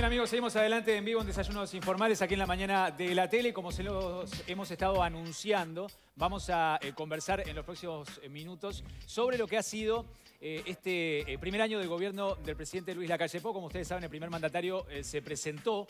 Bien amigos, seguimos adelante en vivo en Desayunos Informales aquí en la mañana de la tele. Como se los hemos estado anunciando, vamos a eh, conversar en los próximos eh, minutos sobre lo que ha sido eh, este primer año de gobierno del presidente Luis Lacalle Pou. Como ustedes saben, el primer mandatario se presentó,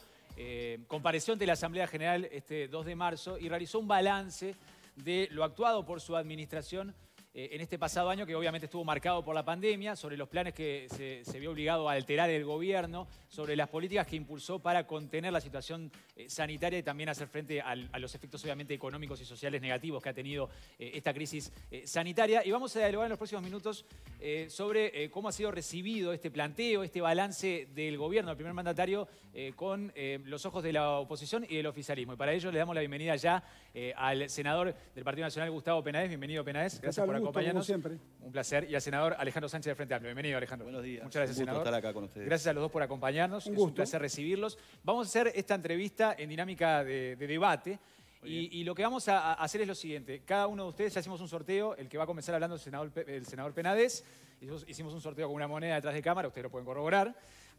compareció ante la Asamblea General este 2 de marzo y realizó un balance de lo actuado por su administración eh, en este pasado año que obviamente estuvo marcado por la pandemia, sobre los planes que se, vio obligado a alterar el gobierno, sobre las políticas que impulsó para contener la situación eh, sanitaria y también hacer frente a los efectos obviamente económicos y sociales negativos que ha tenido eh, esta crisis sanitaria. Y vamos a dialogar en los próximos minutos sobre cómo ha sido recibido este planteo, este balance del gobierno, el primer mandatario, con los ojos de la oposición y del oficialismo. Y para ello le damos la bienvenida ya al senador del Partido Nacional, Gustavo Penaez. Bienvenido, Penaez. Gracias por siempre. Un placer. Y al senador Alejandro Sánchez de Frente Amplio. Bienvenido, Alejandro. Buenos días. Muchas gracias, un senador. estar acá con ustedes. Gracias a los dos por acompañarnos. Un gusto. Es un placer recibirlos. Vamos a hacer esta entrevista en dinámica de, debate. Y, lo que vamos a, hacer es lo siguiente. Cada uno de ustedes hacemos un sorteo. El que va a comenzar hablando el senador, el senador Penades. hicimos un sorteo con una moneda detrás de cámara, ustedes lo pueden corroborar.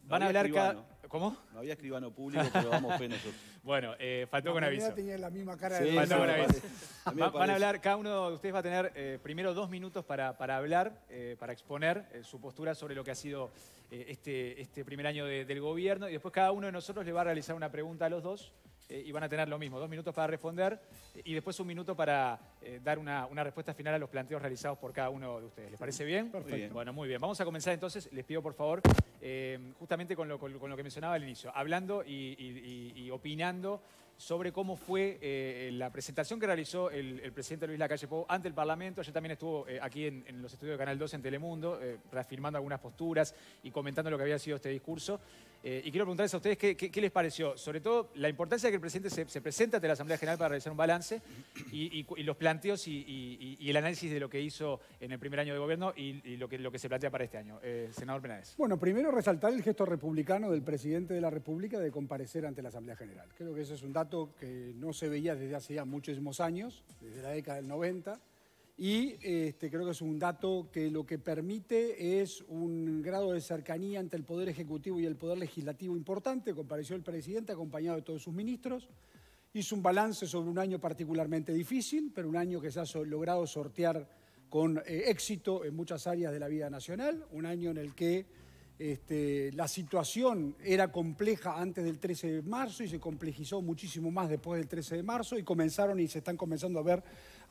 Van a hablar cada... ¿Cómo? No había escribano público, pero vamos fe bueno, eh, faltó con aviso. tenía la misma cara Faltó con aviso. van a hablar, cada uno de ustedes va a tener eh, primero dos minutos para, hablar, eh, para exponer su postura sobre lo que ha sido este, este primer año del gobierno y después cada uno de nosotros le va a realizar una pregunta a los dos. Eh, y van a tener lo mismo, dos minutos para responder y después un minuto para eh, dar una, respuesta final a los planteos realizados por cada uno de ustedes. ¿Les parece bien? Perfecto. Bueno, muy bien. Vamos a comenzar entonces, les pido por favor, eh, justamente con lo, que mencionaba al inicio, hablando y, opinando sobre cómo fue la presentación que realizó el, presidente Luis Lacalle Pou ante el Parlamento. Ayer también estuvo aquí en, los estudios de Canal 2 en Telemundo, reafirmando algunas posturas y comentando lo que había sido este discurso. Eh, y quiero preguntarles a ustedes qué, les pareció, sobre todo la importancia de que el presidente se, presenta ante la Asamblea General para realizar un balance y, los planteos y, el análisis de lo que hizo en el primer año de gobierno y, lo, que, lo que se plantea para este año. Eh, senador Penades. Bueno, primero resaltar el gesto republicano del presidente de la República de comparecer ante la Asamblea General. Creo que ese es un dato que no se veía desde hace ya muchísimos años, desde la década del 90 y este, creo que es un dato que lo que permite es un grado de cercanía entre el Poder Ejecutivo y el Poder Legislativo importante. Compareció el presidente acompañado de todos sus ministros. Hizo un balance sobre un año particularmente difícil, pero un año que se ha logrado sortear con eh, éxito en muchas áreas de la vida nacional. Un año en el que este, la situación era compleja antes del 13 de marzo y se complejizó muchísimo más después del 13 de marzo y comenzaron y se están comenzando a ver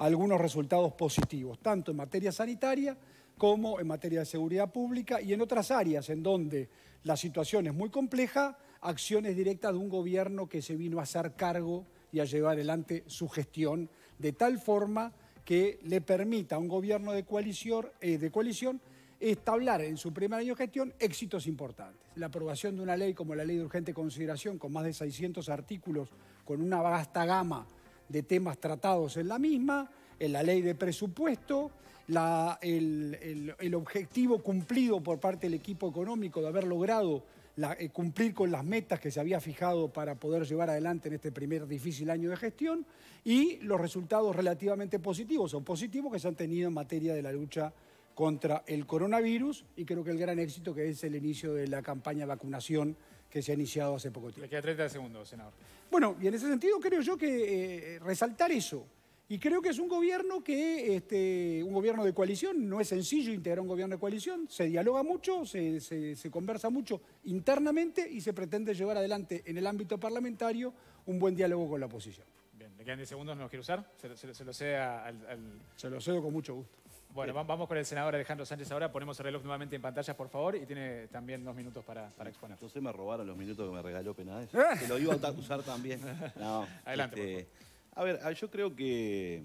algunos resultados positivos, tanto en materia sanitaria como en materia de seguridad pública y en otras áreas en donde la situación es muy compleja, acciones directas de un gobierno que se vino a hacer cargo y a llevar adelante su gestión de tal forma que le permita a un gobierno de coalición, eh, de coalición establecer en su primer año de gestión éxitos importantes. La aprobación de una ley como la Ley de Urgente Consideración, con más de 600 artículos, con una vasta gama de temas tratados en la misma, en la ley de presupuesto, el, objetivo cumplido por parte del equipo económico de haber logrado eh, cumplir con las metas que se había fijado para poder llevar adelante en este primer difícil año de gestión y los resultados relativamente positivos o positivos que se han tenido en materia de la lucha contra el coronavirus y creo que el gran éxito que es el inicio de la campaña de vacunación que se ha iniciado hace poco tiempo. Le queda 30 segundos, senador. Bueno, y en ese sentido creo yo que eh, eh, resaltar eso. Y creo que es un gobierno que, este, un gobierno de coalición, no es sencillo integrar un gobierno de coalición, se dialoga mucho, se, conversa mucho internamente y se pretende llevar adelante en el ámbito parlamentario un buen diálogo con la oposición. Bien, le quedan 10 segundos, no los quiero usar, se, se lo Se lo cedo con mucho gusto. Bueno, vamos con el senador Alejandro Sánchez ahora. Ponemos el reloj nuevamente en pantalla, por favor, y tiene también dos minutos para, exponer. Entonces me robaron los minutos que me regaló Penaez, que lo iba a acusar también. No, Adelante, este, A ver, ah, yo creo que,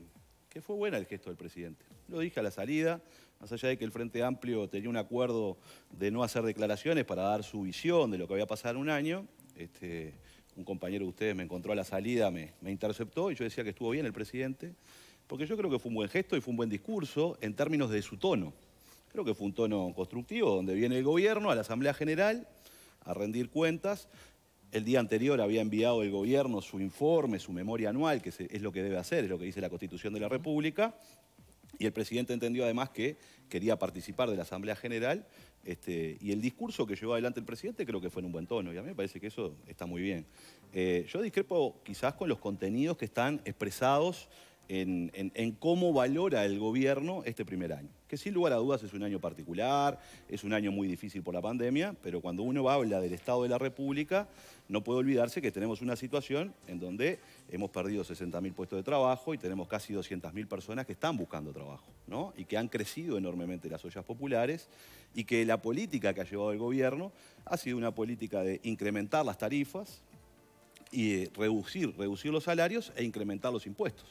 fue buena el gesto del presidente. Lo dije a la salida, más allá de que el Frente Amplio tenía un acuerdo de no hacer declaraciones para dar su visión de lo que había pasado en un año. Este, un compañero de ustedes me encontró a la salida, me interceptó y yo decía que estuvo bien el presidente porque yo creo que fue un buen gesto y fue un buen discurso en términos de su tono. Creo que fue un tono constructivo, donde viene el gobierno a la Asamblea General a rendir cuentas. El día anterior había enviado el gobierno su informe, su memoria anual, que es lo que debe hacer, es lo que dice la Constitución de la República. Y el presidente entendió además que quería participar de la Asamblea General este, y el discurso que llevó adelante el presidente creo que fue en un buen tono y a mí me parece que eso está muy bien. Eh, yo discrepo quizás con los contenidos que están expresados en, cómo valora el gobierno este primer año, que sin lugar a dudas es un año particular, es un año muy difícil por la pandemia, pero cuando uno habla del Estado de la República, no puede olvidarse que tenemos una situación en donde hemos perdido 60.000 puestos de trabajo y tenemos casi 200.000 personas que están buscando trabajo, ¿no? Y que han crecido enormemente las ollas populares y que la política que ha llevado el gobierno ha sido una política de incrementar las tarifas y eh, reducir, reducir los salarios e incrementar los impuestos.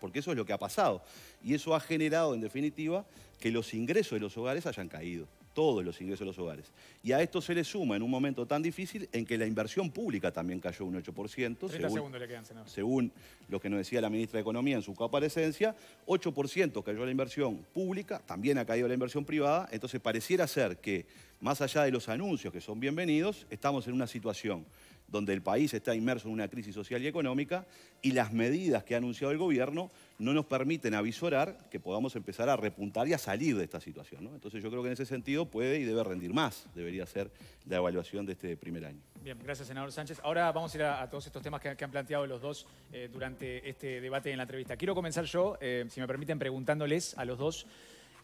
Porque eso es lo que ha pasado. Y eso ha generado, en definitiva, que los ingresos de los hogares hayan caído. Todos los ingresos de los hogares. Y a esto se le suma en un momento tan difícil en que la inversión pública también cayó un 8%. Según, según lo que nos decía la ministra de Economía en su comparecencia, 8% cayó la inversión pública, también ha caído la inversión privada. Entonces pareciera ser que, más allá de los anuncios que son bienvenidos, estamos en una situación donde el país está inmerso en una crisis social y económica y las medidas que ha anunciado el gobierno no nos permiten avisorar que podamos empezar a repuntar y a salir de esta situación. Entonces yo creo que en ese sentido puede y debe rendir más, debería ser la evaluación de este primer año. Bien, gracias senador Sánchez. Ahora vamos a ir a, todos estos temas que, han planteado los dos eh, durante este debate en la entrevista. Quiero comenzar yo, eh, si me permiten, preguntándoles a los dos.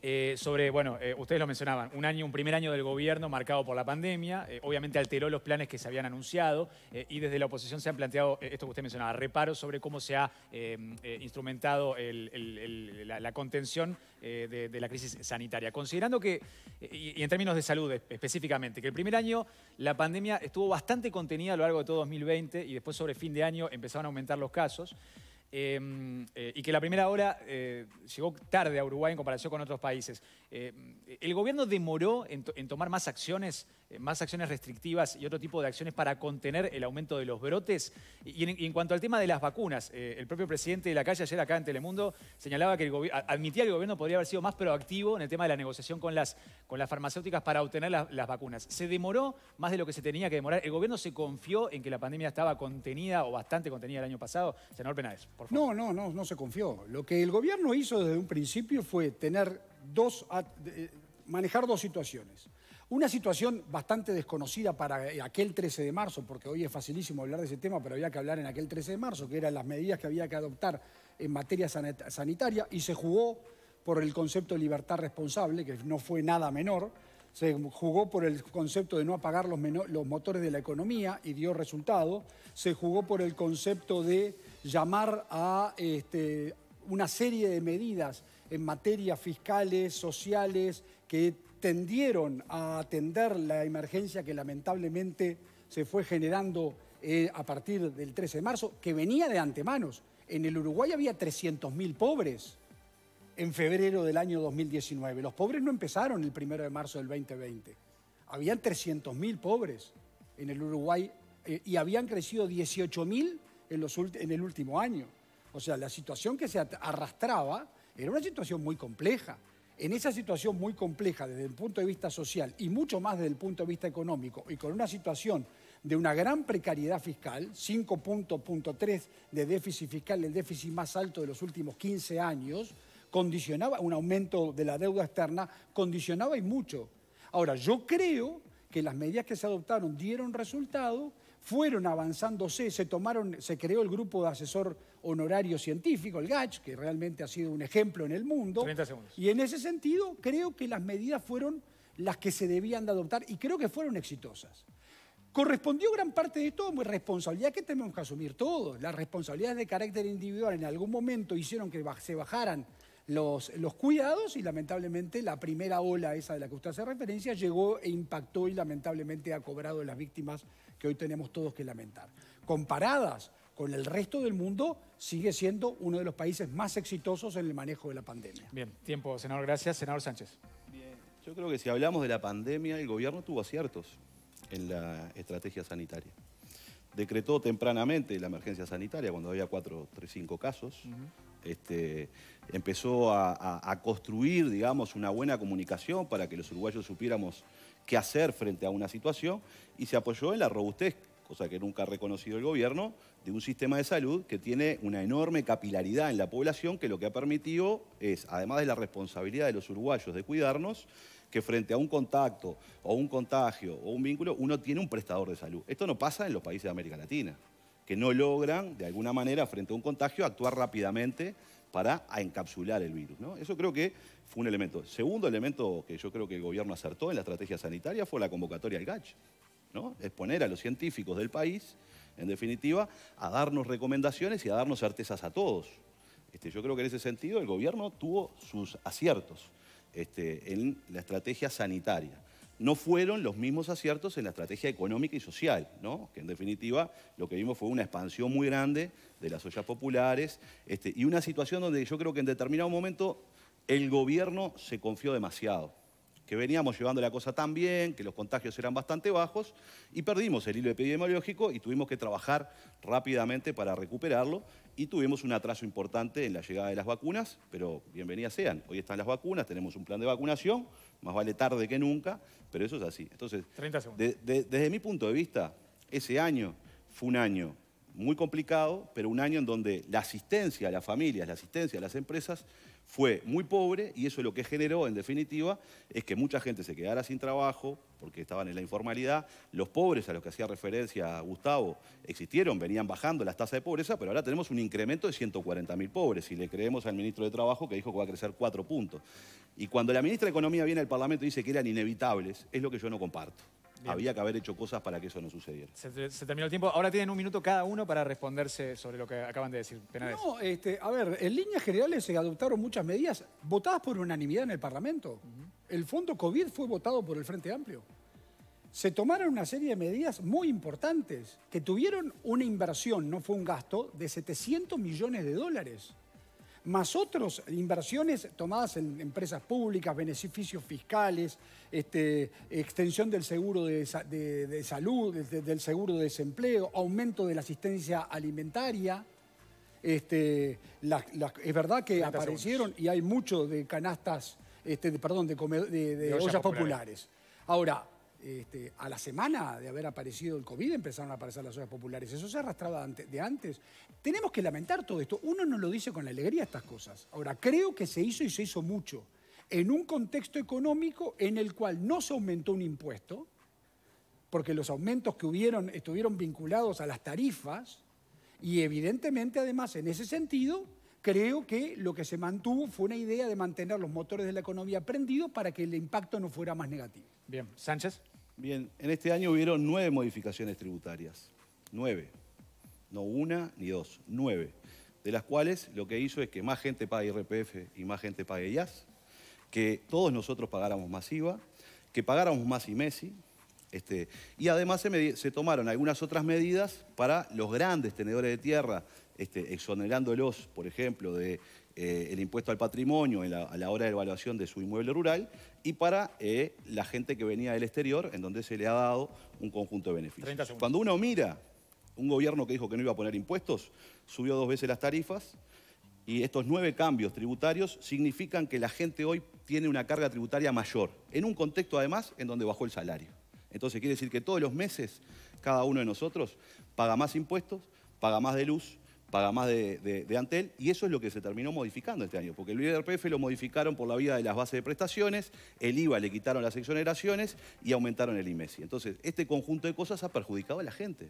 Eh, sobre, bueno, eh, ustedes lo mencionaban, un año, un primer año del gobierno marcado por la pandemia, eh, obviamente alteró los planes que se habían anunciado y desde la oposición se han planteado, esto que usted mencionaba, reparos sobre cómo se ha em, instrumentado la, contención de, la crisis sanitaria. Considerando que, y, y en términos de salud específicamente, que el primer año la pandemia estuvo bastante contenida a lo largo de todo 2020 y después sobre fin de año empezaron a aumentar los casos. Em, eh, y que la primera hora eh, llegó tarde a Uruguay en comparación con otros países. Eh, ¿El gobierno demoró en tomar más acciones eh, más acciones restrictivas y otro tipo de acciones para contener el aumento de los brotes. Y en, cuanto al tema de las vacunas, eh, el propio presidente de la calle ayer acá en Telemundo señalaba que el admitía que el gobierno podría haber sido más proactivo en el tema de la negociación con las, con las farmacéuticas para obtener las vacunas. Se demoró más de lo que se tenía que demorar. El gobierno se confió en que la pandemia estaba contenida o bastante contenida el año pasado. Senador Penaez, por favor. No, no, no, no se confió. Lo que el gobierno hizo desde un principio fue tener dos, manejar dos situaciones una situación bastante desconocida para eh, aquel 13 de marzo, porque hoy es facilísimo hablar de ese tema, pero había que hablar en aquel 13 de marzo, que eran las medidas que había que adoptar en materia sanitaria, y se jugó por el concepto de libertad responsable, que no fue nada menor, se jugó por el concepto de no apagar los, motores de la economía y dio resultado, se jugó por el concepto de llamar a este, una serie de medidas en materia fiscales, sociales, que tendieron a atender la emergencia que lamentablemente se fue generando eh, a partir del 13 de marzo, que venía de antemanos. En el Uruguay había 300.000 pobres en febrero del año 2019. Los pobres no empezaron el 1 de marzo del 2020. Habían 300.000 pobres en el Uruguay eh, y habían crecido 18.000 en, en el último año. O sea, la situación que se arrastraba era una situación muy compleja en esa situación muy compleja desde el punto de vista social y mucho más desde el punto de vista económico y con una situación de una gran precariedad fiscal, 5.3 de déficit fiscal, el déficit más alto de los últimos 15 años, condicionaba un aumento de la deuda externa, condicionaba y mucho. Ahora, yo creo que las medidas que se adoptaron dieron resultado fueron avanzándose, se tomaron, se creó el grupo de asesor honorario científico, el GACH, que realmente ha sido un ejemplo en el mundo. Y en ese sentido, creo que las medidas fueron las que se debían de adoptar y creo que fueron exitosas. Correspondió gran parte de todo mi responsabilidad que tenemos que asumir todos. Las responsabilidades de carácter individual en algún momento hicieron que se bajaran los, los, cuidados y lamentablemente la primera ola esa de la que usted hace referencia llegó e impactó y lamentablemente ha cobrado las víctimas que hoy tenemos todos que lamentar. Comparadas con el resto del mundo, sigue siendo uno de los países más exitosos en el manejo de la pandemia. Bien, tiempo, senador, gracias. Senador Sánchez. Bien, yo creo que si hablamos de la pandemia, el gobierno tuvo aciertos en la estrategia sanitaria. Decretó tempranamente la emergencia sanitaria cuando había cuatro, tres, cinco casos. Este, empezó a, construir, digamos, una buena comunicación para que los uruguayos supiéramos qué hacer frente a una situación y se apoyó en la robustez, cosa que nunca ha reconocido el gobierno, de un sistema de salud que tiene una enorme capilaridad en la población que lo que ha permitido es, además de la responsabilidad de los uruguayos de cuidarnos, que frente a un contacto o un contagio o un vínculo uno tiene un prestador de salud. Esto no pasa en los países de América Latina, que no logran de alguna manera frente a un contagio actuar rápidamente para encapsular el virus. ¿no? Eso creo que fue un elemento. Segundo elemento que yo creo que el gobierno acertó en la estrategia sanitaria fue la convocatoria al GACH. ¿no? Exponer a los científicos del país, en definitiva, a darnos recomendaciones y a darnos certezas a todos. Este, yo creo que en ese sentido el gobierno tuvo sus aciertos este, en la estrategia sanitaria. No fueron los mismos aciertos en la estrategia económica y social, ¿no? que en definitiva lo que vimos fue una expansión muy grande de las ollas populares, este, y una situación donde yo creo que en determinado momento el gobierno se confió demasiado, que veníamos llevando la cosa tan bien, que los contagios eran bastante bajos, y perdimos el hilo epidemiológico y tuvimos que trabajar rápidamente para recuperarlo, y tuvimos un atraso importante en la llegada de las vacunas, pero bienvenidas sean, hoy están las vacunas, tenemos un plan de vacunación, más vale tarde que nunca, pero eso es así. Entonces, desde mi punto de vista, ese año fue un año muy complicado, pero un año en donde la asistencia a las familias, la asistencia a las empresas fue muy pobre y eso lo que generó, en definitiva, es que mucha gente se quedara sin trabajo porque estaban en la informalidad. Los pobres a los que hacía referencia Gustavo existieron, venían bajando las tasas de pobreza, pero ahora tenemos un incremento de 140.000 pobres, si le creemos al ministro de Trabajo que dijo que va a crecer cuatro puntos. Y cuando la ministra de Economía viene al Parlamento y dice que eran inevitables, es lo que yo no comparto. Había que haber hecho cosas para que eso no sucediera. Se, terminó el tiempo. Ahora tienen un minuto cada uno para responderse sobre lo que acaban de decir. No, este, a ver, en líneas generales se adoptaron muchas medidas votadas por unanimidad en el Parlamento. El fondo COVID fue votado por el Frente Amplio. Se tomaron una serie de medidas muy importantes que tuvieron una inversión, no fue un gasto, de 700 millones de dólares más otras inversiones tomadas en empresas públicas, beneficios fiscales, este, extensión del seguro de, salud, del seguro de desempleo, aumento de la asistencia alimentaria. Este, es verdad que aparecieron y hay mucho de canastas, este, perdón, de, ollas, populares. Ahora, este, a la semana de haber aparecido el COVID empezaron a aparecer las ollas populares. Eso se arrastraba de antes. Tenemos que lamentar todo esto. Uno no lo dice con alegría estas cosas. Ahora, creo que se hizo y se hizo mucho en un contexto económico en el cual no se aumentó un impuesto, porque los aumentos que hubieron estuvieron vinculados a las tarifas, y evidentemente además en ese sentido creo que lo que se mantuvo fue una idea de mantener los motores de la economía prendidos para que el impacto no fuera más negativo. Bien, Sánchez. Bien, en este año hubieron nueve modificaciones tributarias. Nueve. No una ni dos, nueve. De las cuales lo que hizo es que más gente pague IRPF y más gente pague IAS, que todos nosotros pagáramos más IVA, que pagáramos más IMESI, e este, y además se, tomaron algunas otras medidas para los grandes tenedores de tierra, este, exonerándolos, por ejemplo, de eh, el impuesto al patrimonio a la hora de evaluación de su inmueble rural y para eh, la gente que venía del exterior, en donde se le ha dado un conjunto de beneficios. Cuando uno mira un gobierno que dijo que no iba a poner impuestos, subió dos veces las tarifas y estos nueve cambios tributarios significan que la gente hoy tiene una carga tributaria mayor, en un contexto además en donde bajó el salario. Entonces quiere decir que todos los meses cada uno de nosotros paga más impuestos, paga más de luz, paga más de, Antel, y eso es lo que se terminó modificando este año, porque el PF lo modificaron por la vía de las bases de prestaciones, el IVA le quitaron las exoneraciones y aumentaron el IMESI. E Entonces, este conjunto de cosas ha perjudicado a la gente.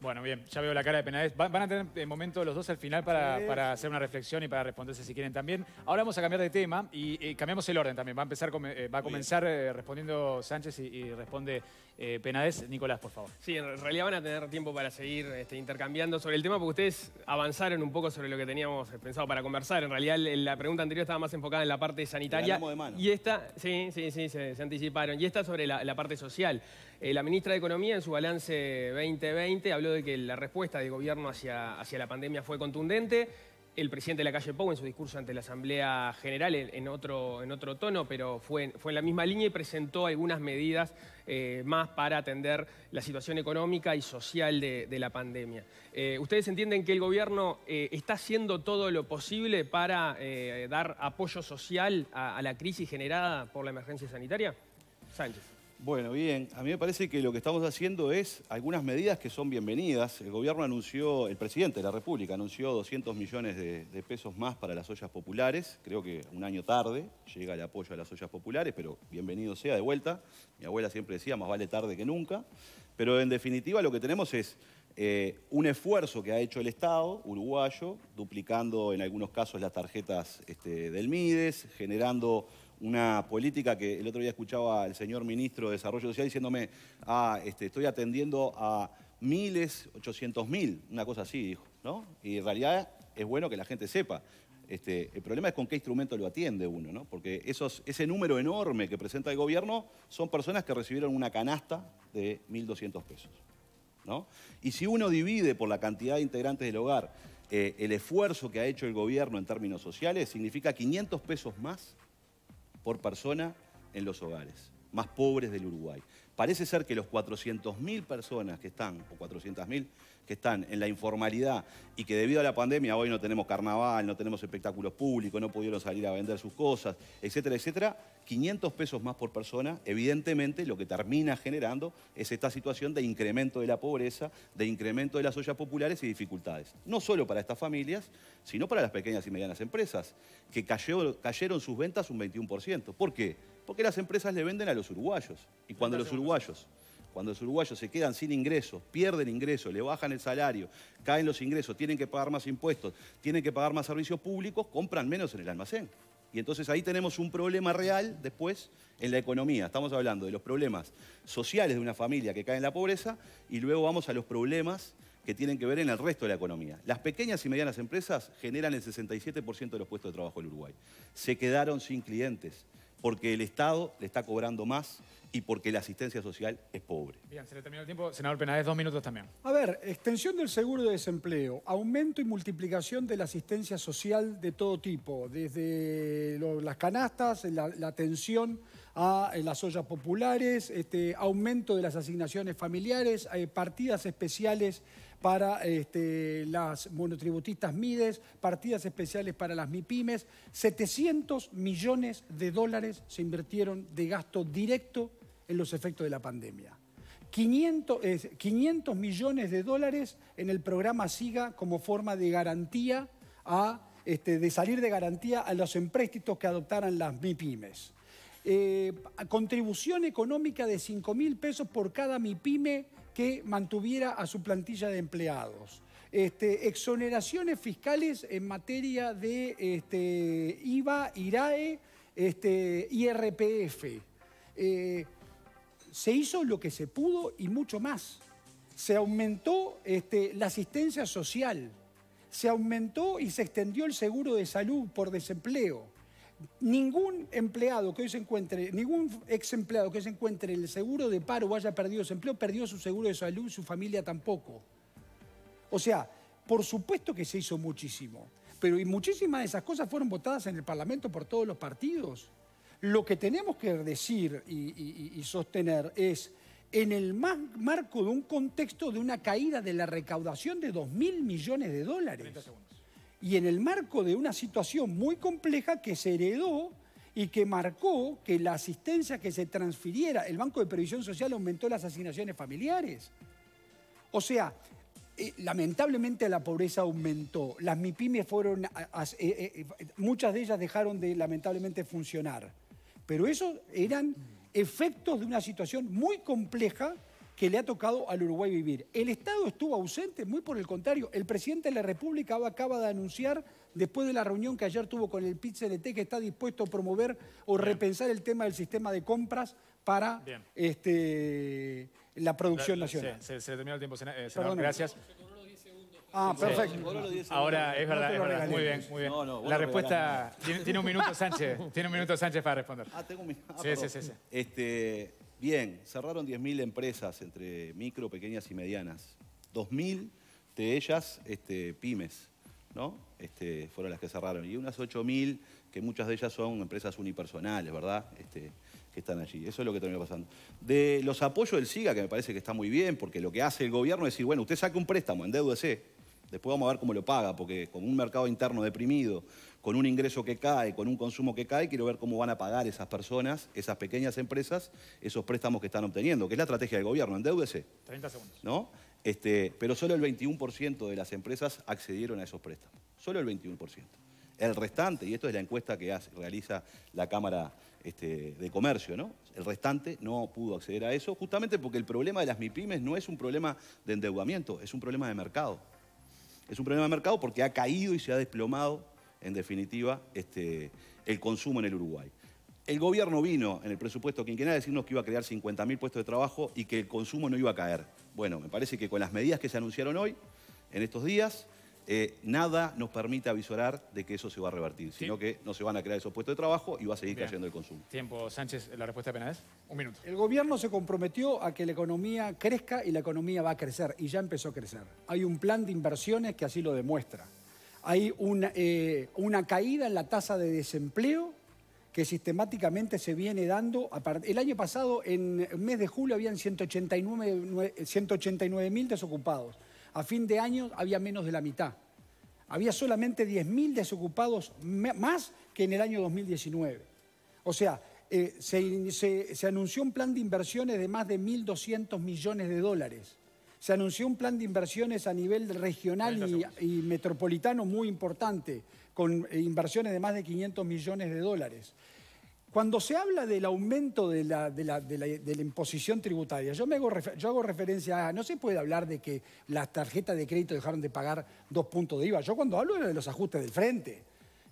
Bueno, bien, ya veo la cara de Penades. Van a tener el momento los dos al final para, hacer una reflexión y para responderse si quieren también. Ahora vamos a cambiar de tema y, eh, cambiamos el orden también. Va a, empezar, eh, va a comenzar eh, respondiendo Sánchez y responde eh, Penades, Nicolás, por favor. Sí, en realidad van a tener tiempo para seguir este, intercambiando sobre el tema, porque ustedes avanzaron un poco sobre lo que teníamos eh, pensado para conversar. En realidad la pregunta anterior estaba más enfocada en la parte sanitaria. Y esta, sí, sí, sí, se, anticiparon. Y esta sobre la, parte social. Eh, la ministra de Economía en su balance 2020 habló de que la respuesta del gobierno hacia, hacia la pandemia fue contundente el presidente de la calle Pou en su discurso ante la Asamblea General en, otro, en otro tono, pero fue, fue en la misma línea y presentó algunas medidas eh, más para atender la situación económica y social de, la pandemia. Eh, ¿Ustedes entienden que el gobierno eh, está haciendo todo lo posible para dar apoyo social a, a la crisis generada por la emergencia sanitaria? Sánchez. Bueno, bien, a mí me parece que lo que estamos haciendo es algunas medidas que son bienvenidas. El gobierno anunció, el presidente de la República anunció 200 millones de, pesos más para las ollas populares. Creo que un año tarde llega el apoyo a las ollas populares, pero bienvenido sea de vuelta. Mi abuela siempre decía, más vale tarde que nunca. Pero en definitiva lo que tenemos es eh, un esfuerzo que ha hecho el Estado uruguayo, duplicando en algunos casos las tarjetas este, del MIDES, generando una política que el otro día escuchaba al señor ministro de Desarrollo Social diciéndome, ah, este, estoy atendiendo a miles, 800 mil, una cosa así, dijo, ¿no? Y en realidad es bueno que la gente sepa. Este, el problema es con qué instrumento lo atiende uno, ¿no? Porque ese número enorme que presenta el gobierno son personas que recibieron una canasta de 1.200 pesos, Y si uno divide por la cantidad de integrantes del hogar eh, el esfuerzo que ha hecho el gobierno en términos sociales, significa 500 pesos más por persona en los hogares más pobres del Uruguay. Parece ser que los 400.000 personas que están, o 400.000 que están en la informalidad y que debido a la pandemia hoy no tenemos carnaval, no tenemos espectáculos públicos, no pudieron salir a vender sus cosas, etcétera, etcétera, 500 pesos más por persona, evidentemente lo que termina generando es esta situación de incremento de la pobreza, de incremento de las ollas populares y dificultades. No solo para estas familias, sino para las pequeñas y medianas empresas, que cayeron sus ventas un 21%. ¿Por qué? Porque las empresas le venden a los uruguayos. Y cuando los uruguayos, cuando los uruguayos se quedan sin ingresos, pierden ingresos, le bajan el salario, caen los ingresos, tienen que pagar más impuestos, tienen que pagar más servicios públicos, compran menos en el almacén. Y entonces ahí tenemos un problema real después en la economía. Estamos hablando de los problemas sociales de una familia que cae en la pobreza y luego vamos a los problemas que tienen que ver en el resto de la economía. Las pequeñas y medianas empresas generan el 67% de los puestos de trabajo en Uruguay. Se quedaron sin clientes, porque el Estado le está cobrando más y porque la asistencia social es pobre. Bien, se le terminó el tiempo. Senador Penades, dos minutos también. A ver, extensión del seguro de desempleo, aumento y multiplicación de la asistencia social de todo tipo, desde las canastas, la, atención a eh, las ollas populares, este, aumento de las asignaciones familiares, eh, partidas especiales para este, las monotributistas MIDES, partidas especiales para las mipymes, 700 millones de dólares se invirtieron de gasto directo en los efectos de la pandemia. 500, millones de dólares en el programa SIGA como forma de garantía a, este, de salir de garantía a los empréstitos que adoptaran las MIPIMES. Eh, contribución económica de 5 mil pesos por cada MIPIME que mantuviera a su plantilla de empleados. Este, exoneraciones fiscales en materia de este, IVA, IRAE, este, IRPF. Eh, se hizo lo que se pudo y mucho más. Se aumentó este, la asistencia social, se aumentó y se extendió el seguro de salud por desempleo Ningún empleado que hoy se encuentre, ningún ex empleado que hoy se encuentre en el seguro de paro o haya perdido su empleo, perdió su seguro de salud, y su familia tampoco. O sea, por supuesto que se hizo muchísimo, pero y muchísimas de esas cosas fueron votadas en el Parlamento por todos los partidos. Lo que tenemos que decir y, sostener es, en el marco de un contexto de una caída de la recaudación de 2.000 millones de dólares y en el marco de una situación muy compleja que se heredó y que marcó que la asistencia que se transfiriera, el Banco de Previsión Social aumentó las asignaciones familiares. O sea, eh, lamentablemente la pobreza aumentó, las MIPIMES fueron, eh, eh, muchas de ellas dejaron de lamentablemente funcionar, pero esos eran efectos de una situación muy compleja que le ha tocado al Uruguay vivir. El Estado estuvo ausente, muy por el contrario. El presidente de la República acaba de anunciar, después de la reunión que ayer tuvo con el pit que está dispuesto a promover o repensar el tema del sistema de compras para este, la producción nacional. Se, terminó el tiempo, senador. Gracias. Ah, perfecto. Ahora es verdad, es verdad. Muy bien, muy bien. la respuesta tiene, un minuto Sánchez, tiene un minuto Sánchez para responder. Ah, tengo un minuto. Ah, sí, sí, sí, sí, Este, Bien, cerraron 10.000 empresas entre micro, pequeñas y medianas. 2.000 de ellas este, pymes, ¿no? Este, fueron las que cerraron. Y unas 8.000, que muchas de ellas son empresas unipersonales, ¿verdad? Este, que están allí. Eso es lo que terminó pasando. De los apoyos del SIGA, que me parece que está muy bien, porque lo que hace el gobierno es decir, bueno, usted saca un préstamo, endeudese Después vamos a ver cómo lo paga, porque con un mercado interno deprimido, con un ingreso que cae, con un consumo que cae, quiero ver cómo van a pagar esas personas, esas pequeñas empresas, esos préstamos que están obteniendo, que es la estrategia del gobierno, endeúdese. 30 segundos. ¿No? Este, pero solo el 21% de las empresas accedieron a esos préstamos. Solo el 21%. El restante, y esto es la encuesta que realiza la Cámara este, de Comercio, ¿no? El restante no pudo acceder a eso, justamente porque el problema de las MIPIMES no es un problema de endeudamiento, es un problema de mercado. Es un problema de mercado porque ha caído y se ha desplomado, en definitiva, este, el consumo en el Uruguay. El gobierno vino en el presupuesto quinquenal a decirnos que iba a crear 50.000 puestos de trabajo y que el consumo no iba a caer. Bueno, me parece que con las medidas que se anunciaron hoy, en estos días, eh, nada nos permite avisorar de que eso se va a revertir, sino que no se van a crear esos puestos de trabajo y va a seguir cayendo el consumo. Tiempo, Sánchez, la respuesta apenas es un minuto. El gobierno se comprometió a que la economía crezca y la economía va a crecer y ya empezó a crecer. Hay un plan de inversiones que así lo demuestra. Hay una, eh, una caída en la tasa de desempleo que sistemáticamente se viene dando. El año pasado, en el mes de julio, habían 189 mil desocupados. A fin de año había menos de la mitad. Había solamente 10.000 desocupados más que en el año 2019. O sea, eh, se, anunció un plan de inversiones de más de 1.200 millones de dólares se anunció un plan de inversiones a nivel regional y, y, metropolitano muy importante, con eh, inversiones de más de 500 millones de dólares. Cuando se habla del aumento de la, de la, imposición tributaria, yo, hago, yo hago referencia a, no se puede hablar de que las tarjetas de crédito dejaron de pagar dos puntos de IVA. Yo cuando hablo era de los ajustes del frente,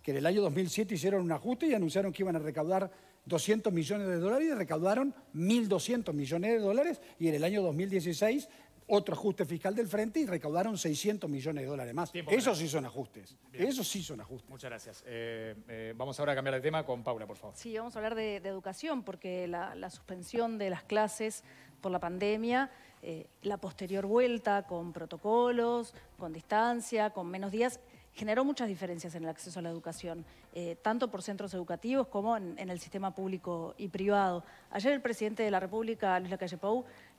que en el año 2007 hicieron un ajuste y anunciaron que iban a recaudar 200 millones de dólares y recaudaron 1.200 millones de dólares y en el año 2016 otro ajuste fiscal del frente y recaudaron 600 millones de dólares más. Esos sí son ajustes. Esos sí son ajustes. Muchas gracias. Eh, eh, vamos ahora a cambiar de tema con Paula, por favor. Sí, vamos a hablar de, educación, porque la, suspensión de las clases por la pandemia, eh, la posterior vuelta con protocolos, con distancia, con menos días, generó muchas diferencias en el acceso a la educación, eh, tanto por centros educativos como en, el sistema público y privado. Ayer el presidente de la República, Luis Lacalle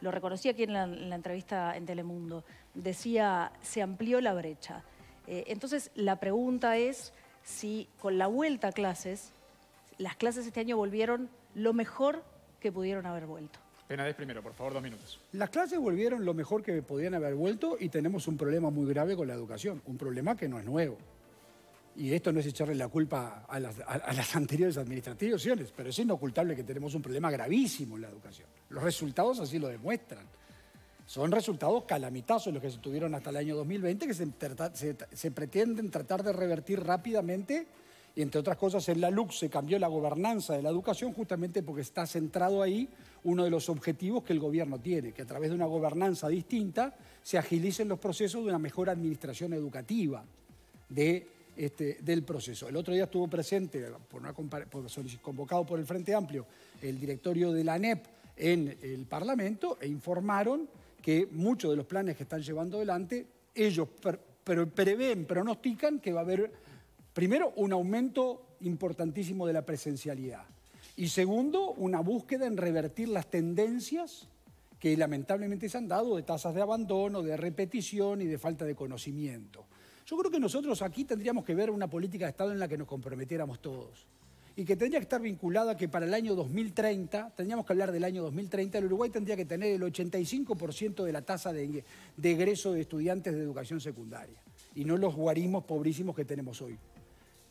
lo reconocía aquí en la, entrevista en Telemundo. Decía, se amplió la brecha. Eh, entonces, la pregunta es si con la vuelta a clases, las clases este año volvieron lo mejor que pudieron haber vuelto. Penades primero, por favor, dos minutos. Las clases volvieron lo mejor que podían haber vuelto y tenemos un problema muy grave con la educación, un problema que no es nuevo. Y esto no es echarle la culpa a las, anteriores administraciones, pero es inocultable que tenemos un problema gravísimo en la educación. Los resultados así lo demuestran. Son resultados calamitosos los que se tuvieron hasta el año 2020, que se, se pretenden tratar de revertir rápidamente y entre otras cosas, en la LUC se cambió la gobernanza de la educación justamente porque está centrado ahí uno de los objetivos que el gobierno tiene, que a través de una gobernanza distinta se agilicen los procesos de una mejor administración educativa de, este, del proceso. El otro día estuvo presente, por una, convocado por el Frente Amplio, el directorio de la ANEP en el Parlamento e informaron que muchos de los planes que están llevando adelante, ellos pero prevén, pronostican que va a haber Primero, un aumento importantísimo de la presencialidad. Y segundo, una búsqueda en revertir las tendencias que lamentablemente se han dado de tasas de abandono, de repetición y de falta de conocimiento. Yo creo que nosotros aquí tendríamos que ver una política de Estado en la que nos comprometiéramos todos y que tendría que estar vinculada a que para el año 2030, tendríamos que hablar del año 2030, el Uruguay tendría que tener el 85% de la tasa de, de egreso de estudiantes de educación secundaria y no los guarismos pobrísimos que tenemos hoy.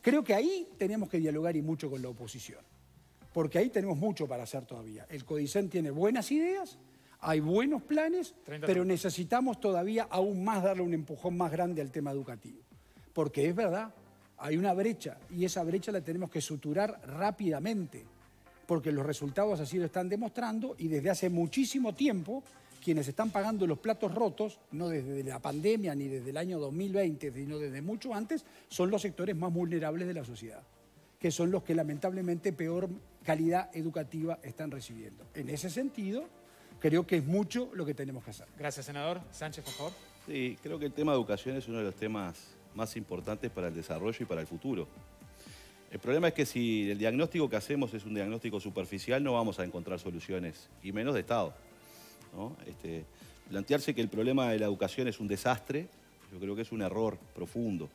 Creo que ahí tenemos que dialogar y mucho con la oposición, porque ahí tenemos mucho para hacer todavía. El Codicen tiene buenas ideas, hay buenos planes, pero necesitamos todavía aún más darle un empujón más grande al tema educativo. Porque es verdad, hay una brecha y esa brecha la tenemos que suturar rápidamente, porque los resultados así lo están demostrando y desde hace muchísimo tiempo quienes están pagando los platos rotos, no desde la pandemia ni desde el año 2020, sino desde mucho antes, son los sectores más vulnerables de la sociedad, que son los que lamentablemente peor calidad educativa están recibiendo. En ese sentido, creo que es mucho lo que tenemos que hacer. Gracias, senador. Sánchez, por favor. Sí, creo que el tema de educación es uno de los temas más importantes para el desarrollo y para el futuro. El problema es que si el diagnóstico que hacemos es un diagnóstico superficial, no vamos a encontrar soluciones, y menos de Estado. Este, plantearse que el problema de la educación es un desastre, yo creo que es un error profundo.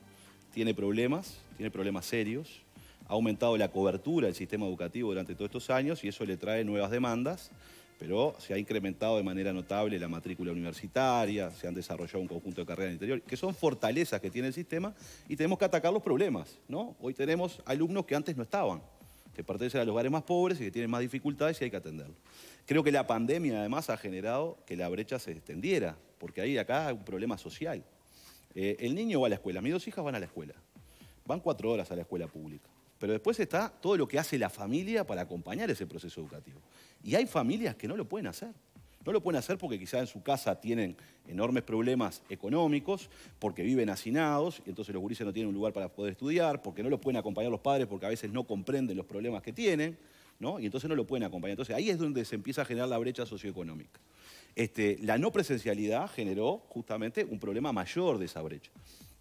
Tiene problemas, tiene problemas serios, ha aumentado la cobertura del sistema educativo durante todos estos años y eso le trae nuevas demandas, pero se ha incrementado de manera notable la matrícula universitaria, se han desarrollado un conjunto de carreras en el interior, que son fortalezas que tiene el sistema y tenemos que atacar los problemas. ¿no? Hoy tenemos alumnos que antes no estaban que pertenecen a los hogares más pobres y que tienen más dificultades y hay que atenderlo. Creo que la pandemia además ha generado que la brecha se extendiera, porque ahí acá hay un problema social. Eh, el niño va a la escuela, mis dos hijas van a la escuela, van cuatro horas a la escuela pública, pero después está todo lo que hace la familia para acompañar ese proceso educativo. Y hay familias que no lo pueden hacer. No lo pueden hacer porque quizá en su casa tienen enormes problemas económicos, porque viven hacinados, y entonces los gurises no tienen un lugar para poder estudiar, porque no lo pueden acompañar los padres porque a veces no comprenden los problemas que tienen, ¿no? Y entonces no lo pueden acompañar. Entonces ahí es donde se empieza a generar la brecha socioeconómica. Este, la no presencialidad generó justamente un problema mayor de esa brecha.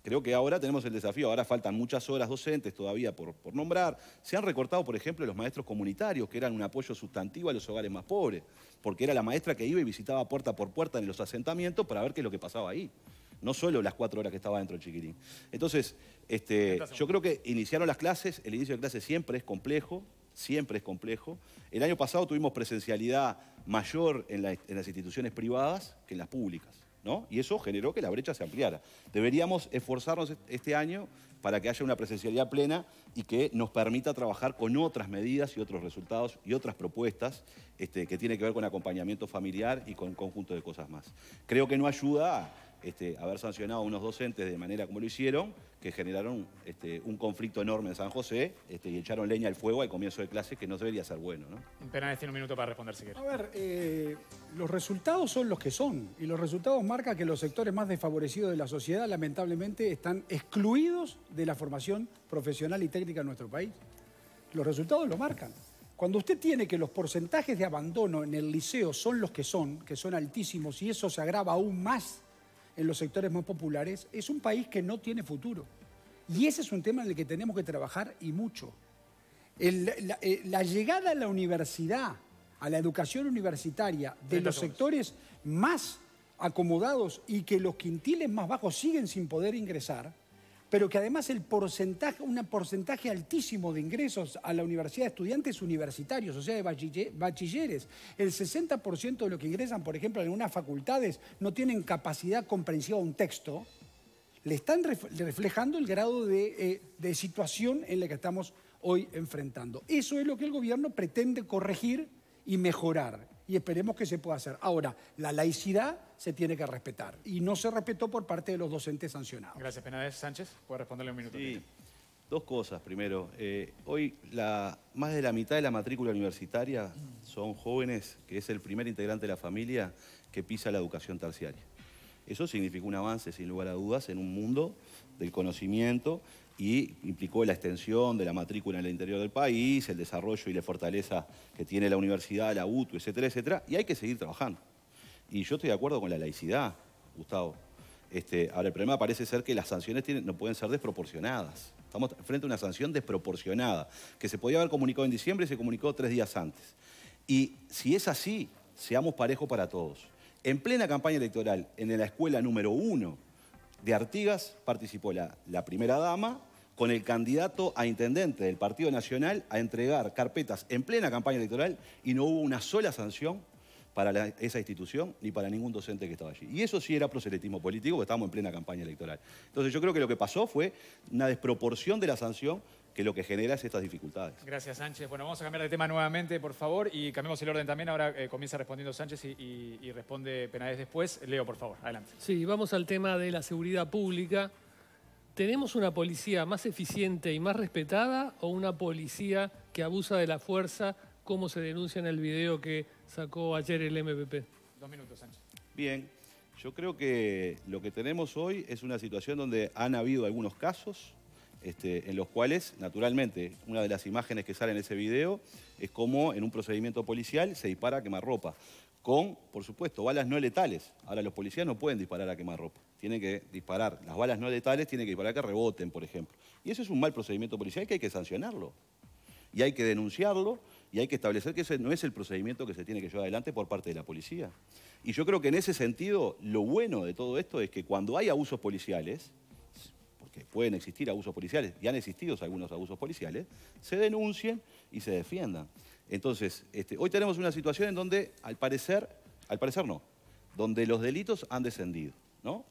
Creo que ahora tenemos el desafío, ahora faltan muchas horas docentes todavía por, nombrar. Se han recortado, por ejemplo, los maestros comunitarios, que eran un apoyo sustantivo a los hogares más pobres, porque era la maestra que iba y visitaba puerta por puerta en los asentamientos para ver qué es lo que pasaba ahí no solo las cuatro horas que estaba dentro del chiquilín. Entonces, este, yo creo que iniciaron las clases, el inicio de clases siempre es complejo, siempre es complejo. El año pasado tuvimos presencialidad mayor en las instituciones privadas que en las públicas. Y eso generó que la brecha se ampliara. Deberíamos esforzarnos este año para que haya una presencialidad plena y que nos permita trabajar con otras medidas y otros resultados y otras propuestas este, que tiene que ver con acompañamiento familiar y con conjunto de cosas más. Creo que no ayuda este, haber sancionado a unos docentes de manera como lo hicieron, que generaron este, un conflicto enorme en San José este, y echaron leña al fuego al comienzo de clases, que no debería ser bueno. ¿no? tiene un minuto para responder si quiere. A ver, eh, los resultados son los que son y los resultados marcan que los sectores más desfavorecidos de la sociedad lamentablemente están excluidos de la formación profesional y técnica en nuestro país. Los resultados lo marcan. Cuando usted tiene que los porcentajes de abandono en el liceo son los que son, que son altísimos y eso se agrava aún más en los sectores más populares, es un país que no tiene futuro. Y ese es un tema en el que tenemos que trabajar y mucho. Eh, la, llegada a la universidad, a la educación universitaria de los sectores más acomodados y que los quintiles más bajos siguen sin poder ingresar, pero que además el porcentaje, un porcentaje altísimo de ingresos a la universidad de estudiantes universitarios, o sea, de bachilleres. El 60% de los que ingresan, por ejemplo, en unas facultades no tienen capacidad comprensiva de un texto, le están reflejando el grado eh, de situación en la que estamos hoy enfrentando. Eso es lo que el gobierno pretende corregir y mejorar y esperemos que se pueda hacer. Ahora, la laicidad se tiene que respetar y no se respetó por parte de los docentes sancionados. Gracias, Penades. Sánchez, puede responderle un minuto. Sí. Dos cosas. Primero, eh, hoy más de la mitad de la matrícula universitaria son jóvenes, que es el primer integrante de la familia que pisa la educación terciaria. Eso significa un avance, sin lugar a dudas, en un mundo del conocimiento y implicó la extensión de la matrícula en el interior del país, el desarrollo y la fortaleza que tiene la universidad, la UTU, etcétera, etcétera, y hay que seguir trabajando. Y yo estoy de acuerdo con la laicidad, Gustavo. Este, ahora, el problema parece ser que las sanciones no pueden ser desproporcionadas. Estamos frente a una sanción desproporcionada, que se podía haber comunicado en diciembre y se comunicó tres días antes. Y si es así, seamos parejos para todos. En plena campaña electoral, en la escuela número uno de Artigas participó la, primera dama con el candidato a intendente del Partido Nacional a entregar carpetas en plena campaña electoral y no hubo una sola sanción para esa institución ni para ningún docente que estaba allí. Y eso sí era proselitismo político, porque estábamos en plena campaña electoral. Entonces yo creo que lo que pasó fue una desproporción de la sanción que lo que genera estas dificultades. Gracias, Sánchez. Bueno, vamos a cambiar de tema nuevamente, por favor, y cambiamos el orden también. Ahora eh, comienza respondiendo Sánchez y, y responde Penaez después. Leo, por favor, adelante. Sí, vamos al tema de la seguridad pública. ¿Tenemos una policía más eficiente y más respetada o una policía que abusa de la fuerza, como se denuncia en el video que sacó ayer el MPP? Dos minutos, Sánchez. Bien, yo creo que lo que tenemos hoy es una situación donde han habido algunos casos, este, en los cuales, naturalmente, una de las imágenes que sale en ese video es como en un procedimiento policial se dispara a quemarropa, con, por supuesto, balas no letales. Ahora, los policías no pueden disparar a quemarropa, tienen que disparar. Las balas no letales tienen que disparar que reboten, por ejemplo. Y ese es un mal procedimiento policial que hay que sancionarlo, y hay que denunciarlo, y hay que establecer que ese no es el procedimiento que se tiene que llevar adelante por parte de la policía. Y yo creo que en ese sentido, lo bueno de todo esto es que cuando hay abusos policiales, pueden existir abusos policiales, y han existido algunos abusos policiales, se denuncien y se defiendan. Entonces, este, hoy tenemos una situación en donde, al parecer, al parecer no, donde los delitos han descendido.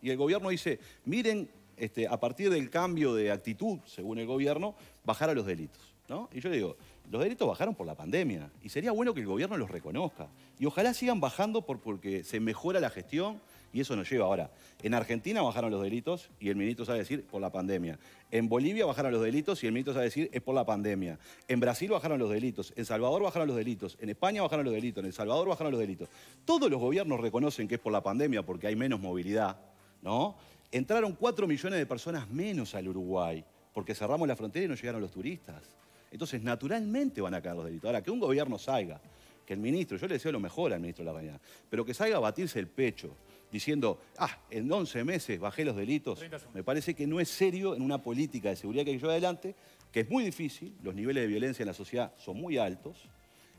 Y el gobierno dice, miren, este, a partir del cambio de actitud, según el gobierno, bajar los delitos. Y yo digo, los delitos bajaron por la pandemia y sería bueno que el gobierno los reconozca. Y ojalá sigan bajando porque se mejora la gestión, y eso nos lleva ahora. En Argentina bajaron los delitos y el ministro sabe decir por la pandemia. En Bolivia bajaron los delitos y el ministro sabe decir es por la pandemia. En Brasil bajaron los delitos. En Salvador bajaron los delitos. En España bajaron los delitos. En El Salvador bajaron los delitos. Todos los gobiernos reconocen que es por la pandemia porque hay menos movilidad, ¿no? Entraron 4 millones de personas menos al Uruguay porque cerramos la frontera y no llegaron los turistas. Entonces, naturalmente van a caer los delitos. Ahora, que un gobierno salga, que el ministro, yo le deseo lo mejor al ministro de la Mañana, pero que salga a batirse el pecho diciendo, ah, en 11 meses bajé los delitos, me parece que no es serio en una política de seguridad que hay que llevar adelante, que es muy difícil, los niveles de violencia en la sociedad son muy altos,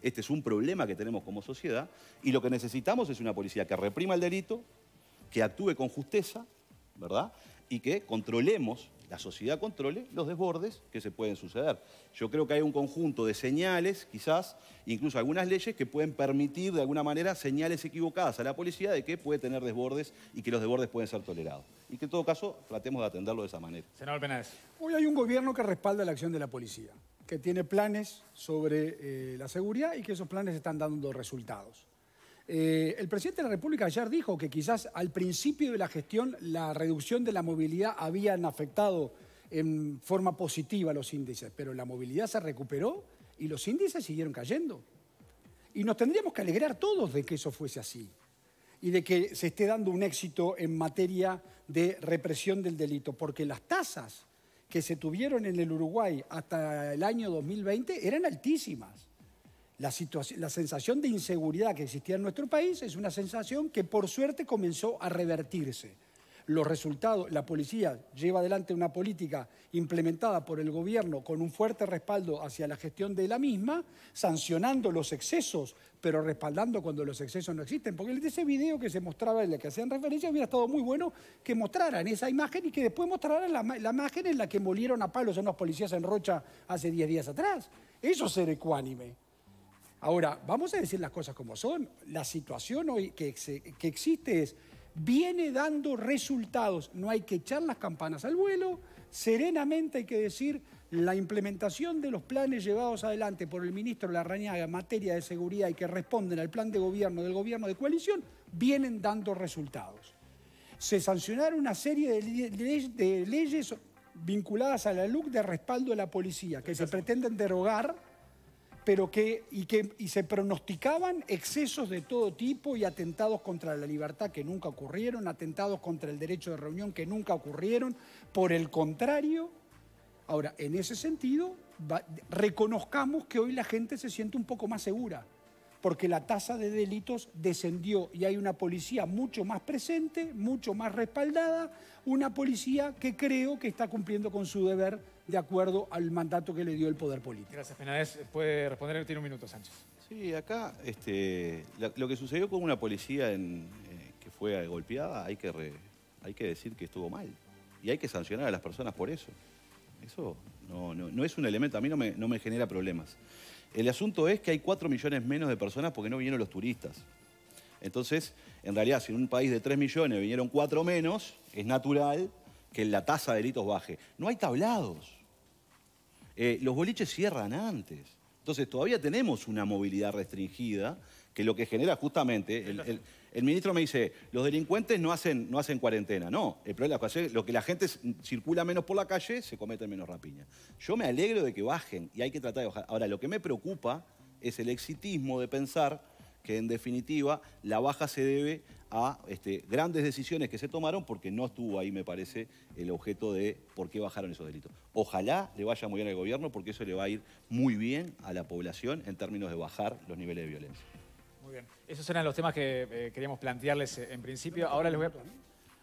este es un problema que tenemos como sociedad, y lo que necesitamos es una policía que reprima el delito, que actúe con justeza, ¿verdad? Y que controlemos la sociedad controle los desbordes que se pueden suceder. Yo creo que hay un conjunto de señales, quizás, incluso algunas leyes que pueden permitir de alguna manera señales equivocadas a la policía de que puede tener desbordes y que los desbordes pueden ser tolerados. Y que en todo caso tratemos de atenderlo de esa manera. Senador Pérez. Hoy hay un gobierno que respalda la acción de la policía, que tiene planes sobre eh, la seguridad y que esos planes están dando resultados. Eh, el presidente de la República ayer dijo que quizás al principio de la gestión la reducción de la movilidad habían afectado en forma positiva los índices, pero la movilidad se recuperó y los índices siguieron cayendo. Y nos tendríamos que alegrar todos de que eso fuese así y de que se esté dando un éxito en materia de represión del delito, porque las tasas que se tuvieron en el Uruguay hasta el año 2020 eran altísimas. La, sensación de inseguridad que existía en nuestro país es una sensación que por suerte comenzó a revertirse. Los resultados, la policía lleva adelante una política implementada por el gobierno con un fuerte respaldo hacia la gestión de la misma, sancionando los excesos, pero respaldando cuando los excesos no existen. Porque ese video que se mostraba, en el que hacían referencia, hubiera estado muy bueno que mostraran esa imagen y que después mostraran la, imagen en la que molieron a palos a unos policías en Rocha hace 10 días atrás. Eso es ser ecuánime. Ahora, vamos a decir las cosas como son. La situación hoy que, existe es, viene dando resultados. No hay que echar las campanas al vuelo. Serenamente hay que decir, la implementación de los planes llevados adelante por el ministro Larrañaga en materia de seguridad y que responden al plan de gobierno del gobierno de coalición, vienen dando resultados. Se sancionaron una serie de, de leyes vinculadas a la LUC de respaldo de la policía, que se pretenden derogar pero que, y, que, y se pronosticaban excesos de todo tipo y atentados contra la libertad que nunca ocurrieron, atentados contra el derecho de reunión que nunca ocurrieron. Por el contrario, ahora, en ese sentido, reconozcamos que hoy la gente se siente un poco más segura, porque la tasa de delitos descendió y hay una policía mucho más presente, mucho más respaldada, una policía que creo que está cumpliendo con su deber de acuerdo al mandato que le dio el poder político. Gracias, Penades. Puede responder, tiene un minuto, Sánchez. Sí, acá este, lo que sucedió con una policía en, eh, que fue golpeada, hay que, decir que estuvo mal. Y hay que sancionar a las personas por eso. Eso no, es un elemento, a mí no me, genera problemas. El asunto es que hay cuatro millones menos de personas porque no vinieron los turistas. Entonces, en realidad, si en un país de 3 millones vinieron cuatro menos, es natural que la tasa de delitos baje. No hay tablados. Eh, los boliches cierran antes. Entonces todavía tenemos una movilidad restringida que lo que genera justamente, el, ministro me dice, los delincuentes no hacen, no hacen cuarentena. No, el problema es lo que la gente circula menos por la calle, se cometen menos rapiñas. Yo me alegro de que bajen y hay que tratar de bajar. Ahora, lo que me preocupa es el exitismo de pensar que en definitiva la baja se debe a este, grandes decisiones que se tomaron porque no estuvo ahí, me parece, el objeto de por qué bajaron esos delitos. Ojalá le vaya muy bien al gobierno porque eso le va a ir muy bien a la población en términos de bajar los niveles de violencia. Muy bien. Esos eran los temas que eh, queríamos plantearles eh, en principio. Ahora les voy a...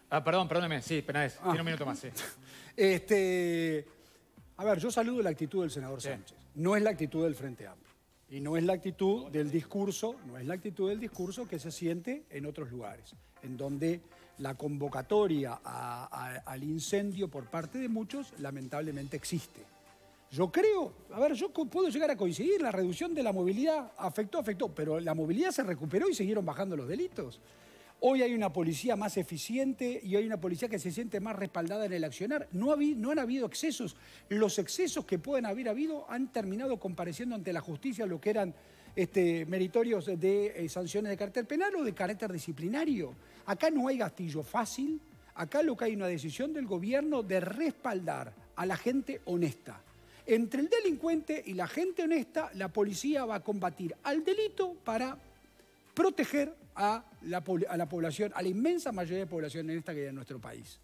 Ah, perdón, perdóneme. Sí, esperá, ah. Tiene un minuto más, este... A ver, yo saludo la actitud del senador Sánchez. No es la actitud del Frente Amplio. Y no es la actitud del discurso, no es la actitud del discurso que se siente en otros lugares, en donde la convocatoria al incendio por parte de muchos lamentablemente existe. Yo creo, a ver, yo puedo llegar a coincidir, la reducción de la movilidad afectó, afectó, pero la movilidad se recuperó y siguieron bajando los delitos. Hoy hay una policía más eficiente y hay una policía que se siente más respaldada en el accionar. No, no han habido excesos. Los excesos que pueden haber habido han terminado compareciendo ante la justicia lo que eran este, meritorios de eh, sanciones de carácter penal o de carácter disciplinario. Acá no hay gastillo fácil. Acá lo que hay es una decisión del gobierno de respaldar a la gente honesta. Entre el delincuente y la gente honesta, la policía va a combatir al delito para proteger a la, población, a la inmensa mayoría de población en esta que nuestro país.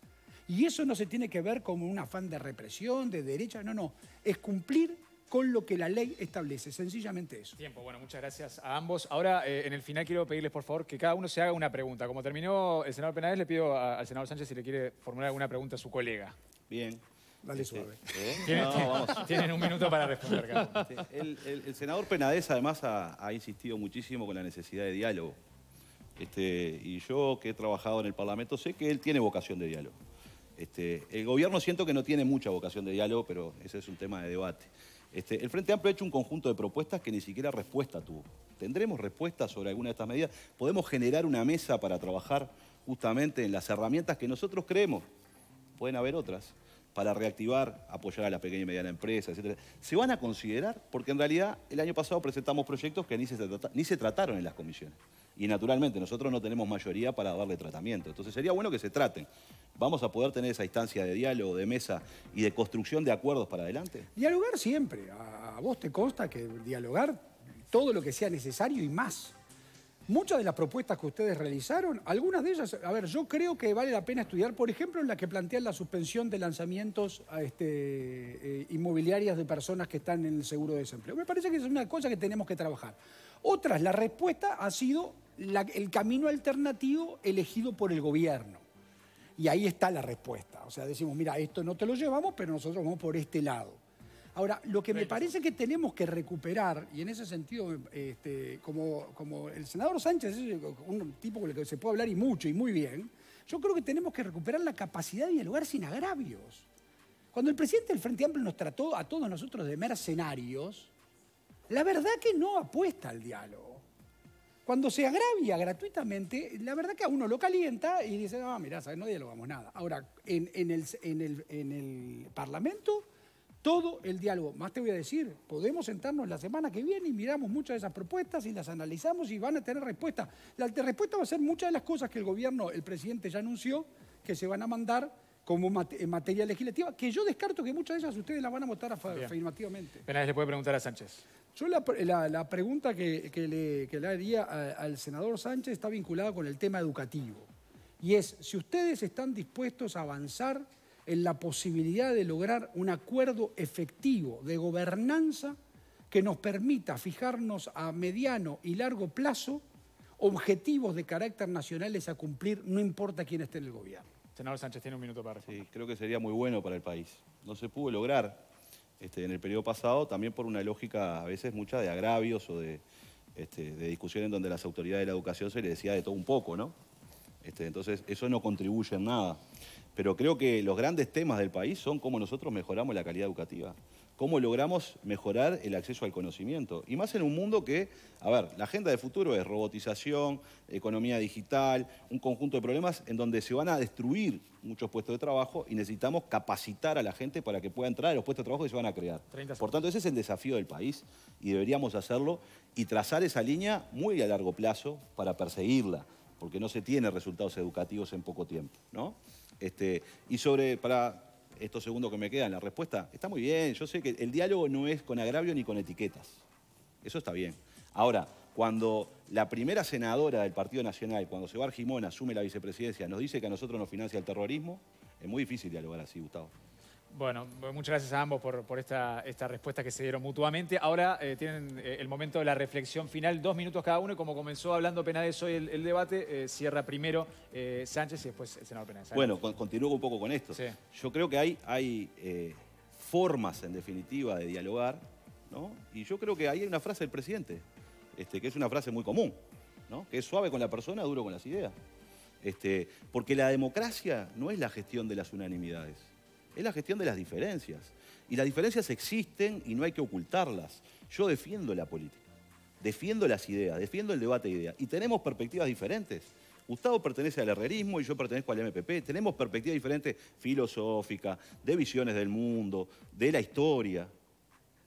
Y eso no se tiene que ver como un afán de represión, de derecha, no, no. Es cumplir con lo que la ley establece, sencillamente eso. Tiempo, bueno, muchas gracias a ambos. Ahora, eh, en el final quiero pedirles, por favor, que cada uno se haga una pregunta. Como terminó el senador Penades, le pido al senador Sánchez si le quiere formular alguna pregunta a su colega. Bien. Dale este, suave. ¿eh? ¿Tienen, un minuto para responder. El, senador Penades, además, ha insistido muchísimo con la necesidad de diálogo. Este, y yo que he trabajado en el Parlamento sé que él tiene vocación de diálogo. Este, el gobierno siento que no tiene mucha vocación de diálogo, pero ese es un tema de debate. Este, el Frente Amplio ha hecho un conjunto de propuestas que ni siquiera respuesta tuvo. ¿Tendremos respuestas sobre alguna de estas medidas? ¿Podemos generar una mesa para trabajar justamente en las herramientas que nosotros creemos? Pueden haber otras para reactivar, apoyar a la pequeña y mediana empresa, etc. ¿Se van a considerar? Porque en realidad el año pasado presentamos proyectos que ni se, ni se trataron en las comisiones y naturalmente nosotros no tenemos mayoría para darle tratamiento. Entonces sería bueno que se traten. ¿Vamos a poder tener esa instancia de diálogo, de mesa y de construcción de acuerdos para adelante? Dialogar siempre. A vos te consta que dialogar todo lo que sea necesario y más. Muchas de las propuestas que ustedes realizaron, algunas de ellas, a ver, yo creo que vale la pena estudiar, por ejemplo, en la que plantean la suspensión de lanzamientos este, eh, inmobiliarias de personas que están en el seguro de desempleo. Me parece que es una cosa que tenemos que trabajar. Otras, la respuesta ha sido el camino alternativo elegido por el gobierno. Y ahí está la respuesta. O sea, decimos, mira, esto no te lo llevamos, pero nosotros vamos por este lado. Ahora, lo que me parece que tenemos que recuperar, y en ese sentido, este, como, como el senador Sánchez es un tipo con el que se puede hablar y mucho y muy bien, yo creo que tenemos que recuperar la capacidad de dialogar sin agravios. Cuando el presidente del Frente Amplio nos trató a todos nosotros de mercenarios, la verdad que no apuesta al diálogo. Cuando se agravia gratuitamente, la verdad que a uno lo calienta y dice, no, mirá, no dialogamos nada. Ahora, en el Parlamento, todo el diálogo. Más te voy a decir, podemos sentarnos la semana que viene y miramos muchas de esas propuestas y las analizamos y van a tener respuesta. La respuesta va a ser muchas de las cosas que el gobierno, el presidente ya anunció que se van a mandar como en materia legislativa, que yo descarto que muchas de ellas ustedes las van a votar afirmativamente. Penales le puede preguntar a Sánchez. Yo la, pregunta que, le, que, haría al senador Sánchez está vinculada con el tema educativo. Y es, si ustedes están dispuestos a avanzar en la posibilidad de lograr un acuerdo efectivo de gobernanza que nos permita fijarnos a mediano y largo plazo objetivos de carácter nacionales a cumplir, no importa quién esté en el gobierno. Senador Sánchez tiene un minuto para responder. Sí, creo que sería muy bueno para el país. No se pudo lograr este, en el periodo pasado, también por una lógica a veces mucha de agravios o de, este, discusiones donde las autoridades de la educación se les decía de todo un poco, ¿no? Este, entonces, eso no contribuye en nada. Pero creo que los grandes temas del país son cómo nosotros mejoramos la calidad educativa, cómo logramos mejorar el acceso al conocimiento. Y más en un mundo que, a ver, la agenda de futuro es robotización, economía digital, un conjunto de problemas en donde se van a destruir muchos puestos de trabajo y necesitamos capacitar a la gente para que pueda entrar a los puestos de trabajo que se van a crear. Por tanto, ese es el desafío del país y deberíamos hacerlo y trazar esa línea muy a largo plazo para perseguirla, porque no se tiene resultados educativos en poco tiempo, ¿no? Este, y sobre, para estos segundos que me quedan, la respuesta, está muy bien, yo sé que el diálogo no es con agravio ni con etiquetas. Eso está bien. Ahora, cuando la primera senadora del Partido Nacional, cuando Sebar Jimón asume la vicepresidencia, nos dice que a nosotros nos financia el terrorismo, es muy difícil dialogar así, Gustavo. Bueno, muchas gracias a ambos por, esta, esta, respuesta que se dieron mutuamente. Ahora eh, tienen eh, el momento de la reflexión final, dos minutos cada uno. Y como comenzó hablando Penades hoy el, debate, eh, cierra primero Sánchez y después el senador Penades. Bueno, continúo un poco con esto. Yo creo que hay, hay formas, en definitiva, de dialogar. ¿no? Y yo creo que ahí hay una frase del presidente, este, que es una frase muy común, ¿no? que es suave con la persona, duro con las ideas. Este, porque la democracia no es la gestión de las unanimidades es la gestión de las diferencias. Y las diferencias existen y no hay que ocultarlas. Yo defiendo la política, defiendo las ideas, defiendo el debate de ideas. Y tenemos perspectivas diferentes. Gustavo pertenece al herrerismo y yo pertenezco al MPP. Tenemos perspectivas diferentes filosóficas, de visiones del mundo, de la historia.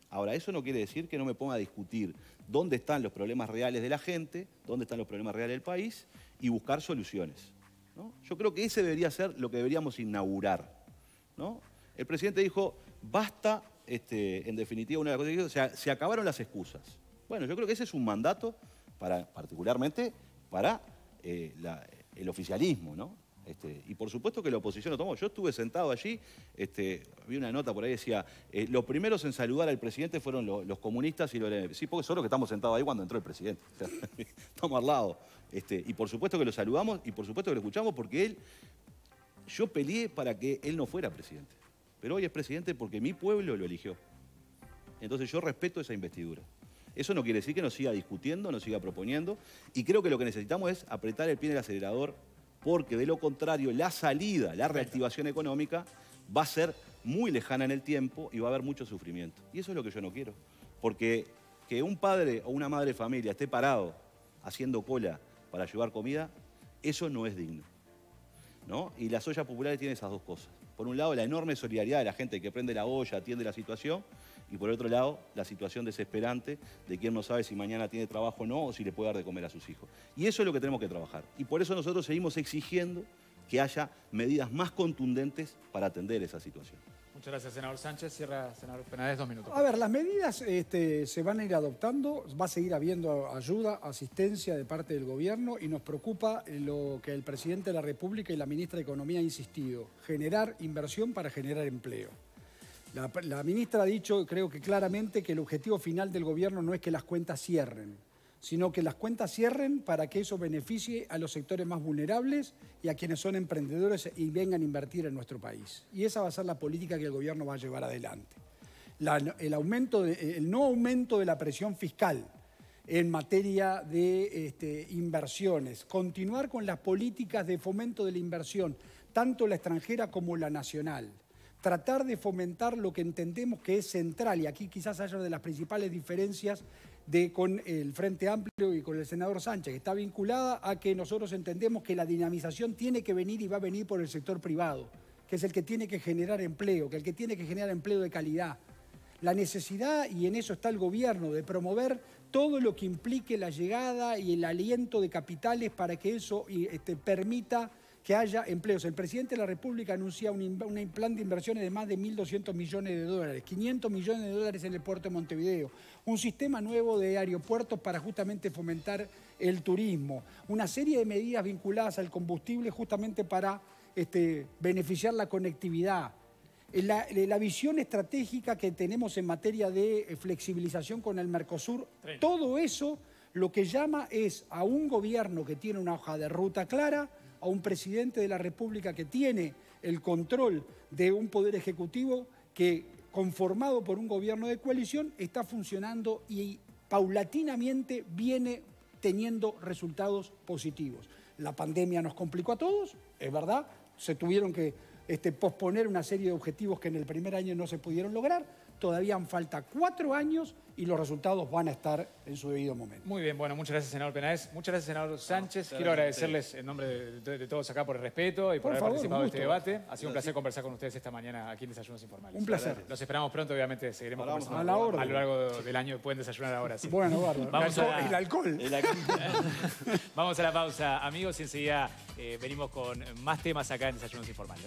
Ahora, eso no quiere decir que no me ponga a discutir dónde están los problemas reales de la gente, dónde están los problemas reales del país y buscar soluciones. Yo creo que ese debería ser lo que deberíamos inaugurar el presidente dijo, basta, este, en definitiva, una de las cosas que dijo, se, acabaron las excusas. Bueno, yo creo que ese es un mandato para, particularmente para eh, el oficialismo, ¿no? Este, y por supuesto que la oposición lo tomó. Yo estuve sentado allí, vi este, una nota por ahí decía, eh, los primeros en saludar al presidente fueron los comunistas y los Sí, porque son los que estamos sentados ahí cuando entró el presidente. estamos al lado. y por supuesto que lo saludamos y por supuesto que lo escuchamos porque él yo peleé para que él no fuera presidente. Pero hoy es presidente porque mi pueblo lo eligió. Entonces yo respeto esa investidura. Eso no quiere decir que nos siga discutiendo, nos siga proponiendo. Y creo que lo que necesitamos es apretar el pie del acelerador porque de lo contrario la salida, la reactivación económica va a ser muy lejana en el tiempo y va a haber mucho sufrimiento. Y eso es lo que yo no quiero. Porque que un padre o una madre de familia esté parado haciendo cola para llevar comida, eso no es digno. Y las ollas populares tienen esas dos cosas. Por un lado, la enorme solidaridad de la gente que prende la olla, atiende la situación, y por otro lado, la situación desesperante de quien no sabe si mañana tiene trabajo o no, o si le puede dar de comer a sus hijos. Y eso es lo que tenemos que trabajar. Y por eso nosotros seguimos exigiendo que haya medidas más contundentes para atender esa situación. Muchas gracias, senador Sánchez. Cierra, senador Penades dos minutos. A ver, las medidas este, se van a ir adoptando, va a seguir habiendo ayuda, asistencia de parte del gobierno y nos preocupa lo que el presidente de la República y la ministra de Economía han insistido, generar inversión para generar empleo. la ministra ha dicho, creo que claramente, que el objetivo final del gobierno no es que las cuentas cierren, sino que las cuentas cierren para que eso beneficie a los sectores más vulnerables y a quienes son emprendedores y vengan a invertir en nuestro país. Y esa va a ser la política que el gobierno va a llevar adelante. el, aumento el no aumento de la presión fiscal en materia de este, inversiones, continuar con las políticas de fomento de la inversión, tanto la extranjera como la nacional tratar de fomentar lo que entendemos que es central, y aquí quizás haya una de las principales diferencias de, con el Frente Amplio y con el senador Sánchez, está vinculada a que nosotros entendemos que la dinamización tiene que venir y va a venir por el sector privado, que es el que tiene que generar empleo, que el que tiene que generar empleo de calidad. La necesidad, y en eso está el gobierno, de promover todo lo que implique la llegada y el aliento de capitales para que eso este, permita que haya empleos. El presidente de la República anuncia un, plan de inversiones de más de 1.200 millones de dólares, 500 millones de dólares en el puerto de Montevideo, un sistema nuevo de aeropuertos para justamente fomentar el turismo, una serie de medidas vinculadas al combustible justamente para este, beneficiar la conectividad. La, visión estratégica que tenemos en materia de eh, flexibilización con el Mercosur, todo eso lo que llama es a un gobierno que tiene una hoja de ruta clara, a un presidente de la República que tiene el control de un poder ejecutivo que, conformado por un gobierno de coalición, está funcionando y paulatinamente viene teniendo resultados positivos. La pandemia nos complicó a todos, es verdad, se tuvieron que este, posponer una serie de objetivos que en el primer año no se pudieron lograr, todavía falta cuatro años y los resultados van a estar en su debido momento. Muy bien, bueno, muchas gracias, senador Penaez. Muchas gracias, senador Sánchez. Quiero agradecerles en nombre de, todos acá por el respeto y por, haber participado en este debate. Ha sido un placer conversar con ustedes esta mañana aquí en Desayunos Informales. Un placer. Los esperamos pronto, obviamente, seguiremos conversando a, lo largo del año. Pueden desayunar ahora, sí. Bueno, Vamos el, alcohol, a la... Vamos a la pausa, amigos, y enseguida eh, venimos con más temas acá en Desayunos Informales.